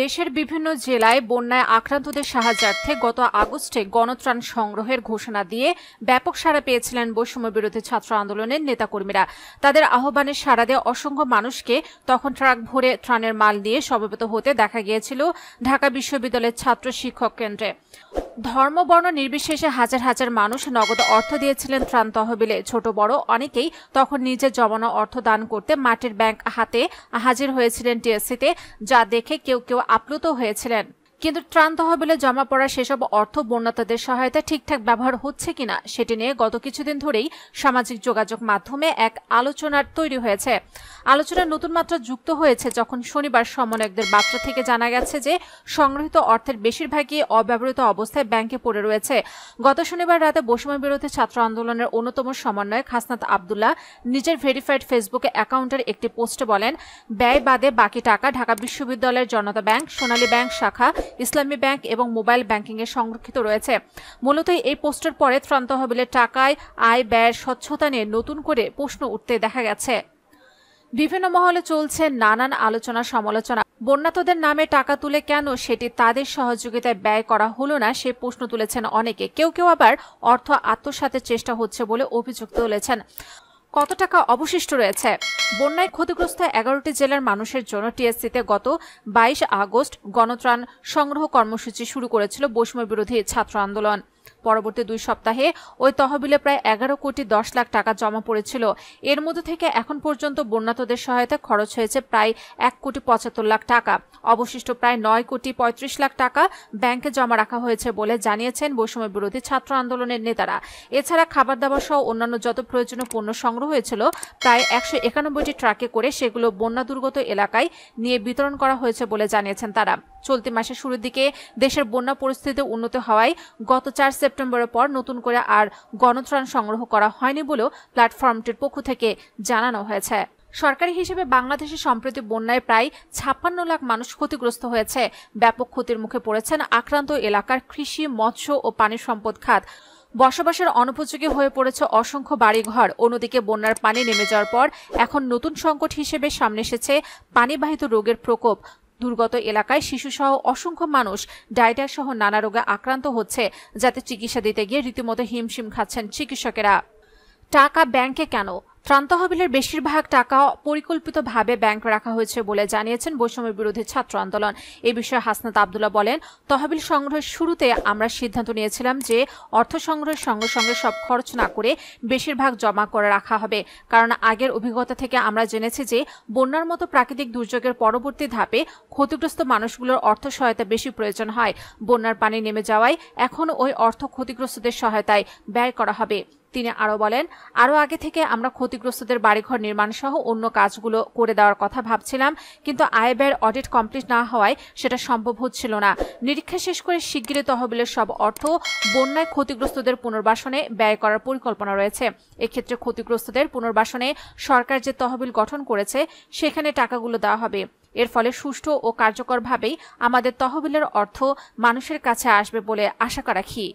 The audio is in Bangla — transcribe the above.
দেশের বিভিন্ন জেলায় বন্যায় আক্রান্তদের সাহায্যার্থে গত আগস্টে গণত্রাণ সংগ্রহের ঘোষণা দিয়ে ব্যাপক সাড়া পেয়েছিলেন বৈষম্য বিরোধী ছাত্র আন্দোলনের নেতাকর্মীরা তাদের আহ্বানে সাড়া দেওয়া অসংখ্য মানুষকে তখন ট্রাক ভরে ত্রাণের মাল নিয়ে সমবেত হতে দেখা গিয়েছিল ঢাকা বিশ্ববিদ্যালয়ের ছাত্র শিক্ষক কেন্দ্রে ধর্মবর্ণ নির্বিশেষে হাজার হাজার মানুষ নগদ অর্থ দিয়েছিলেন ত্রাণ তহবিলে ছোট বড় অনেকেই তখন নিজের জমানো অর্থ দান করতে মাটির ব্যাংক হাতে হাজির হয়েছিলেন টিএসসিতে যা দেখে কেউ কেউ আপ্লুত হয়েছিলেন কিন্তু ত্রাণ তহবিলে জমা পড়া সেসব অর্থ বন্যাতাদের সহায়তা ঠিকঠাক ব্যবহার হচ্ছে কিনা সেটি নিয়ে গত কিছুদিন ধরেই সামাজিক যোগাযোগ মাধ্যমে এক আলোচনার তৈরি হয়েছে আলোচনার নতুন মাত্রা যুক্ত হয়েছে যখন শনিবার সমন্বয়কদের বার্তা থেকে জানা গেছে যে সংগৃহীত অর্থের বেশিরভাগই অব্যবহৃত অবস্থায় ব্যাংকে পড়ে রয়েছে গত শনিবার রাতে বৈষম্য বিরোধী ছাত্র আন্দোলনের অন্যতম সমন্বয়ক হাসনাত আবদুল্লাহ নিজের ভেরিফাইড ফেসবুকে অ্যাকাউন্টের একটি পোস্টে বলেন ব্যয় বাদে বাকি টাকা ঢাকা বিশ্ববিদ্যালয়ের জনতা ব্যাংক সোনালী ব্যাংক শাখা ইসলামী ব্যাংক এবং মোবাইল এ সংরক্ষিত রয়েছে মূলত এই পোস্টের পরে ত্রান্ত তহবিলের টাকায় আয় ব্যয়ের স্বচ্ছতা নিয়ে নতুন করে প্রশ্ন উঠতে দেখা গেছে বিভিন্ন মহলে চলছে নানান আলোচনা সমালোচনা বন্যাতদের নামে টাকা তুলে কেন সেটি তাদের সহযোগিতায় ব্যয় করা হলো না সে প্রশ্ন তুলেছেন অনেকে কেউ কেউ আবার অর্থ আত্মসাতের চেষ্টা হচ্ছে বলে অভিযুক্ত তুলেছেন কত টাকা অবশিষ্ট রয়েছে বন্যায় ক্ষতিগ্রস্ত এগারোটি জেলার মানুষের জন্য টিএসসিতে গত বাইশ আগস্ট গণত্রাণ সংগ্রহ কর্মসূচি শুরু করেছিল বৈষম্য বিরোধী ছাত্র আন্দোলন পরবর্তী দুই সপ্তাহে ওই তহবিলে প্রায় এগারো কোটি দশ লাখ টাকা জমা পড়েছিল এর মধ্যে থেকে এখন পর্যন্ত বন্যাতদের সহায়তা খরচ হয়েছে প্রায় এক কোটি পঁচাত্তর লাখ টাকা অবশিষ্ট প্রায় নয় কোটি পঁয়ত্রিশ লাখ টাকা ব্যাংকে জমা রাখা হয়েছে বলে জানিয়েছেন বৈষম্য বিরোধী ছাত্র আন্দোলনের নেতারা এছাড়া খাবার দাবার সহ অন্যান্য যত প্রয়োজনীয় পণ্য সংগ্রহ হয়েছিল প্রায় একশো একানব্বইটি ট্রাকে করে সেগুলো বন্যা দুর্গত এলাকায় নিয়ে বিতরণ করা হয়েছে বলে জানিয়েছেন তারা চলতি মাসের শুরুর দিকে দেশের বন্যা পরিস্থিতি উন্নত হওয়ায় গত চার সেপ্টেম্বর সেপ্টেম্বরের পর নতুন করে আর গণত্রাণ সংগ্রহ করা হয়নি বলেও প্ল্যাটফর্মটির পক্ষ থেকে জানানো হয়েছে সরকারি হিসেবে বাংলাদেশে সম্প্রতি বন্যায় প্রায় ছাপ্পান্ন লাখ মানুষ ক্ষতিগ্রস্ত হয়েছে ব্যাপক ক্ষতির মুখে পড়েছেন আক্রান্ত এলাকার কৃষি মৎস্য ও পানি সম্পদ খাত বসবাসের অনুপযোগী হয়ে পড়েছে অসংখ্য বাড়িঘর অন্যদিকে বন্যার পানি নেমে যাওয়ার পর এখন নতুন সংকট হিসেবে সামনে এসেছে পানিবাহিত রোগের প্রকোপ দুর্গত এলাকায় শিশুসহ অসংখ্য মানুষ ডায়রিয়া সহ নানা রোগে আক্রান্ত হচ্ছে যাতে চিকিৎসা দিতে গিয়ে রীতিমতো হিমশিম খাচ্ছেন চিকিৎসকেরা টাকা ব্যাংকে কেন ত্রাণ তহবিলের বেশিরভাগ টাকা পরিকল্পিতভাবে ব্যাংক রাখা হয়েছে বলে জানিয়েছেন বৈষম্য বিরোধী ছাত্র আন্দোলন এ বিষয়ে হাসনাত আবদুল্লাহ বলেন তহবিল সংগ্রহের শুরুতে আমরা সিদ্ধান্ত নিয়েছিলাম যে অর্থ সংগ্রহের সঙ্গে সঙ্গে সব খরচ না করে বেশিরভাগ জমা করে রাখা হবে কারণ আগের অভিজ্ঞতা থেকে আমরা জেনেছি যে বন্যার মতো প্রাকৃতিক দুর্যোগের পরবর্তী ধাপে ক্ষতিগ্রস্ত মানুষগুলোর অর্থ সহায়তা বেশি প্রয়োজন হয় বন্যার পানি নেমে যাওয়ায় এখন ওই অর্থ ক্ষতিগ্রস্তদের সহায়তায় ব্যয় করা হবে তিনি আরও বলেন আরও আগে থেকে আমরা ক্ষতিগ্রস্তদের বাড়িঘর নির্মাণ সহ অন্য কাজগুলো করে দেওয়ার কথা ভাবছিলাম কিন্তু আয় ব্যয়ের অডিট কমপ্লিট না হওয়ায় সেটা সম্ভব হচ্ছিল না নিরীক্ষা শেষ করে শিগগিরই তহবিলের সব অর্থ বন্যায় ক্ষতিগ্রস্তদের পুনর্বাসনে ব্যয় করার পরিকল্পনা রয়েছে এক্ষেত্রে ক্ষতিগ্রস্তদের পুনর্বাসনে সরকার যে তহবিল গঠন করেছে সেখানে টাকাগুলো দেওয়া হবে এর ফলে সুষ্ঠু ও কার্যকরভাবেই আমাদের তহবিলের অর্থ মানুষের কাছে আসবে বলে আশা রাখি